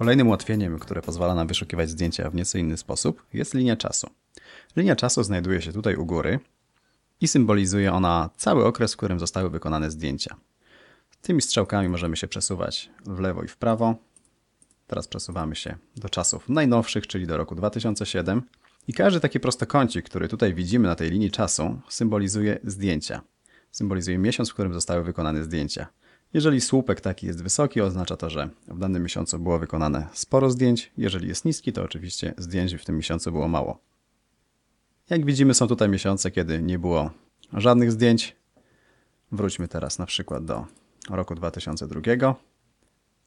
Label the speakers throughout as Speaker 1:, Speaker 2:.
Speaker 1: Kolejnym ułatwieniem, które pozwala nam wyszukiwać zdjęcia w nieco inny sposób, jest linia czasu. Linia czasu znajduje się tutaj u góry i symbolizuje ona cały okres, w którym zostały wykonane zdjęcia. Tymi strzałkami możemy się przesuwać w lewo i w prawo. Teraz przesuwamy się do czasów najnowszych, czyli do roku 2007. I każdy taki prostokącik, który tutaj widzimy na tej linii czasu, symbolizuje zdjęcia. Symbolizuje miesiąc, w którym zostały wykonane zdjęcia. Jeżeli słupek taki jest wysoki, oznacza to, że w danym miesiącu było wykonane sporo zdjęć. Jeżeli jest niski, to oczywiście zdjęć w tym miesiącu było mało. Jak widzimy, są tutaj miesiące, kiedy nie było żadnych zdjęć. Wróćmy teraz na przykład do roku 2002.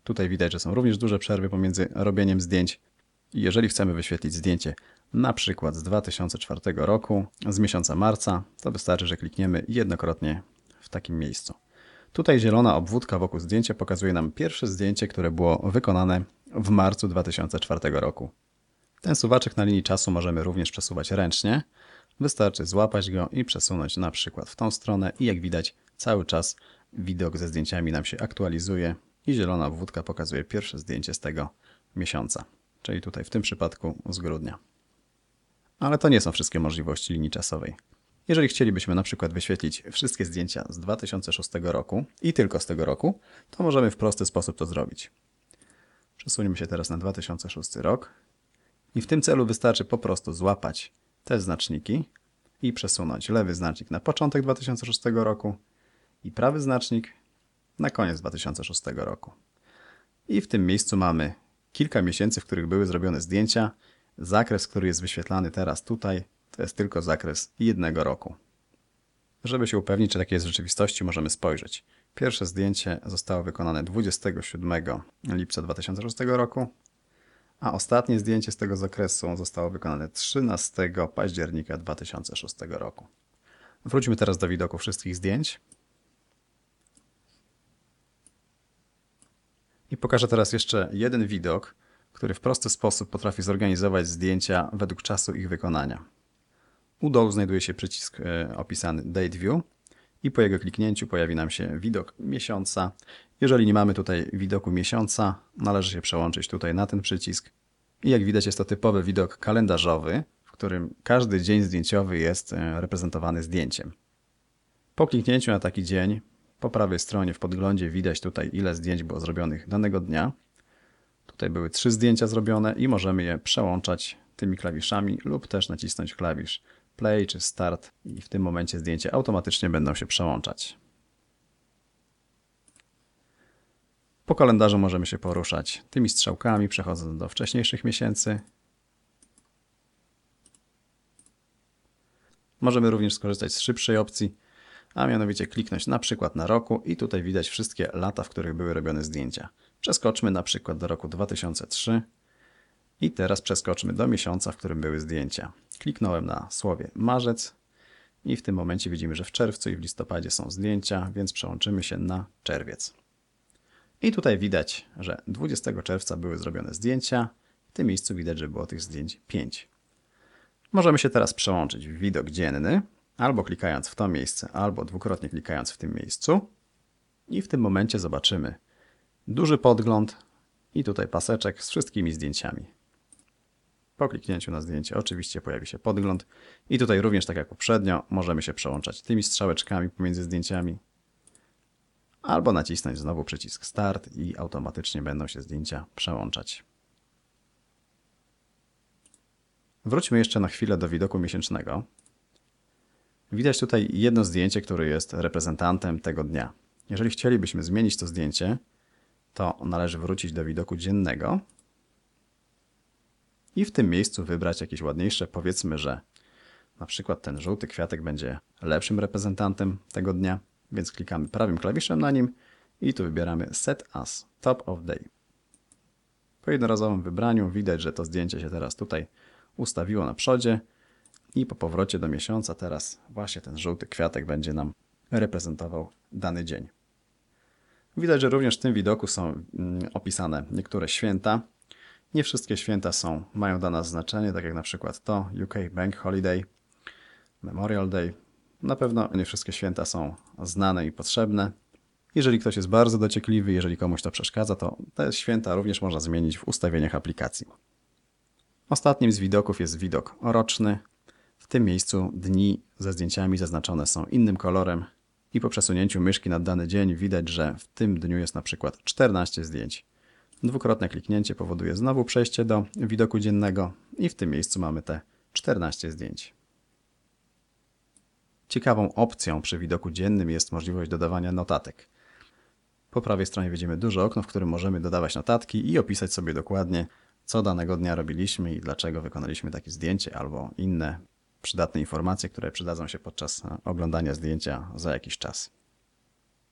Speaker 1: Tutaj widać, że są również duże przerwy pomiędzy robieniem zdjęć. Jeżeli chcemy wyświetlić zdjęcie na przykład z 2004 roku, z miesiąca marca, to wystarczy, że klikniemy jednokrotnie w takim miejscu. Tutaj zielona obwódka wokół zdjęcia pokazuje nam pierwsze zdjęcie, które było wykonane w marcu 2004 roku. Ten suwaczek na linii czasu możemy również przesuwać ręcznie. Wystarczy złapać go i przesunąć na przykład w tą stronę i jak widać cały czas widok ze zdjęciami nam się aktualizuje i zielona obwódka pokazuje pierwsze zdjęcie z tego miesiąca, czyli tutaj w tym przypadku z grudnia. Ale to nie są wszystkie możliwości linii czasowej. Jeżeli chcielibyśmy na przykład wyświetlić wszystkie zdjęcia z 2006 roku i tylko z tego roku, to możemy w prosty sposób to zrobić. Przesuniemy się teraz na 2006 rok i w tym celu wystarczy po prostu złapać te znaczniki i przesunąć lewy znacznik na początek 2006 roku i prawy znacznik na koniec 2006 roku. I w tym miejscu mamy kilka miesięcy, w których były zrobione zdjęcia, zakres, który jest wyświetlany teraz tutaj to jest tylko zakres jednego roku. Żeby się upewnić, czy tak jest w rzeczywistości, możemy spojrzeć. Pierwsze zdjęcie zostało wykonane 27 lipca 2006 roku, a ostatnie zdjęcie z tego zakresu zostało wykonane 13 października 2006 roku. Wróćmy teraz do widoku wszystkich zdjęć. I pokażę teraz jeszcze jeden widok, który w prosty sposób potrafi zorganizować zdjęcia według czasu ich wykonania. U dołu znajduje się przycisk e, opisany Date View i po jego kliknięciu pojawi nam się widok miesiąca. Jeżeli nie mamy tutaj widoku miesiąca, należy się przełączyć tutaj na ten przycisk. I jak widać jest to typowy widok kalendarzowy, w którym każdy dzień zdjęciowy jest e, reprezentowany zdjęciem. Po kliknięciu na taki dzień, po prawej stronie w podglądzie widać tutaj ile zdjęć było zrobionych danego dnia. Tutaj były trzy zdjęcia zrobione i możemy je przełączać tymi klawiszami lub też nacisnąć klawisz play czy start i w tym momencie zdjęcia automatycznie będą się przełączać. Po kalendarzu możemy się poruszać tymi strzałkami, przechodząc do wcześniejszych miesięcy. Możemy również skorzystać z szybszej opcji, a mianowicie kliknąć na przykład na roku i tutaj widać wszystkie lata, w których były robione zdjęcia. Przeskoczmy na przykład do roku 2003. I teraz przeskoczmy do miesiąca, w którym były zdjęcia. Kliknąłem na słowie marzec i w tym momencie widzimy, że w czerwcu i w listopadzie są zdjęcia, więc przełączymy się na czerwiec. I tutaj widać, że 20 czerwca były zrobione zdjęcia. W tym miejscu widać, że było tych zdjęć 5. Możemy się teraz przełączyć w widok dzienny, albo klikając w to miejsce, albo dwukrotnie klikając w tym miejscu. I w tym momencie zobaczymy duży podgląd i tutaj paseczek z wszystkimi zdjęciami. Po kliknięciu na zdjęcie oczywiście pojawi się podgląd i tutaj również tak jak poprzednio możemy się przełączać tymi strzałeczkami pomiędzy zdjęciami albo nacisnąć znowu przycisk Start i automatycznie będą się zdjęcia przełączać. Wróćmy jeszcze na chwilę do widoku miesięcznego. Widać tutaj jedno zdjęcie, które jest reprezentantem tego dnia. Jeżeli chcielibyśmy zmienić to zdjęcie, to należy wrócić do widoku dziennego i w tym miejscu wybrać jakieś ładniejsze, powiedzmy, że na przykład ten żółty kwiatek będzie lepszym reprezentantem tego dnia, więc klikamy prawym klawiszem na nim i tu wybieramy Set As Top of Day. Po jednorazowym wybraniu widać, że to zdjęcie się teraz tutaj ustawiło na przodzie i po powrocie do miesiąca teraz właśnie ten żółty kwiatek będzie nam reprezentował dany dzień. Widać, że również w tym widoku są mm, opisane niektóre święta, nie wszystkie święta są, mają dla nas znaczenie, tak jak na przykład to UK Bank Holiday, Memorial Day. Na pewno nie wszystkie święta są znane i potrzebne. Jeżeli ktoś jest bardzo dociekliwy, jeżeli komuś to przeszkadza, to te święta również można zmienić w ustawieniach aplikacji. Ostatnim z widoków jest widok roczny. W tym miejscu dni ze zdjęciami zaznaczone są innym kolorem i po przesunięciu myszki na dany dzień widać, że w tym dniu jest na przykład 14 zdjęć. Dwukrotne kliknięcie powoduje znowu przejście do widoku dziennego i w tym miejscu mamy te 14 zdjęć. Ciekawą opcją przy widoku dziennym jest możliwość dodawania notatek. Po prawej stronie widzimy duże okno, w którym możemy dodawać notatki i opisać sobie dokładnie, co danego dnia robiliśmy i dlaczego wykonaliśmy takie zdjęcie albo inne przydatne informacje, które przydadzą się podczas e, oglądania zdjęcia za jakiś czas.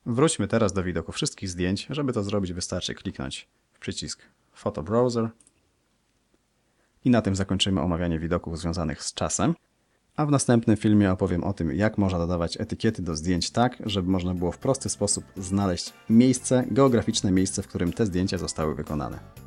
Speaker 1: Wróćmy teraz do widoku wszystkich zdjęć. Żeby to zrobić, wystarczy kliknąć przycisk Photo Browser. I na tym zakończymy omawianie widoków związanych z czasem. A w następnym filmie opowiem o tym, jak można dodawać etykiety do zdjęć tak, żeby można było w prosty sposób znaleźć miejsce, geograficzne miejsce, w którym te zdjęcia zostały wykonane.